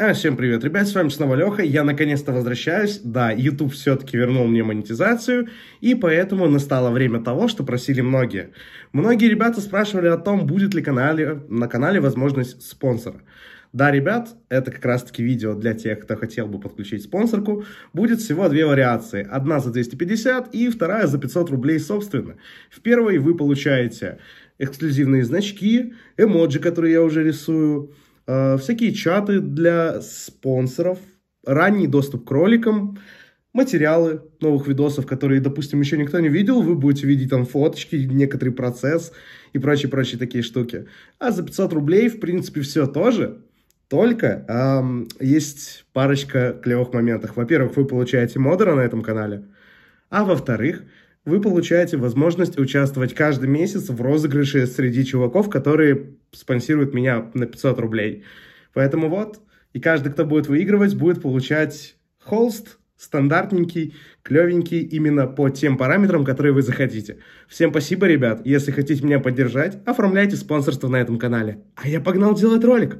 А, всем привет, ребят, с вами снова Леха, я наконец-то возвращаюсь, да, YouTube все-таки вернул мне монетизацию, и поэтому настало время того, что просили многие. Многие ребята спрашивали о том, будет ли канале, на канале возможность спонсора. Да, ребят, это как раз-таки видео для тех, кто хотел бы подключить спонсорку. Будет всего две вариации. Одна за 250 и вторая за 500 рублей, собственно. В первой вы получаете эксклюзивные значки, эмоджи, которые я уже рисую, Э, всякие чаты для спонсоров, ранний доступ к роликам, материалы новых видосов, которые, допустим, еще никто не видел, вы будете видеть там фоточки, некоторый процесс и прочие-прочие такие штуки. А за 500 рублей, в принципе, все тоже. Только эм, есть парочка клевых моментов. Во-первых, вы получаете модера на этом канале. А во-вторых, вы получаете возможность участвовать каждый месяц в розыгрыше среди чуваков, которые спонсируют меня на 500 рублей. Поэтому вот, и каждый, кто будет выигрывать, будет получать холст стандартненький, клевенький, именно по тем параметрам, которые вы захотите. Всем спасибо, ребят. Если хотите меня поддержать, оформляйте спонсорство на этом канале. А я погнал делать ролик.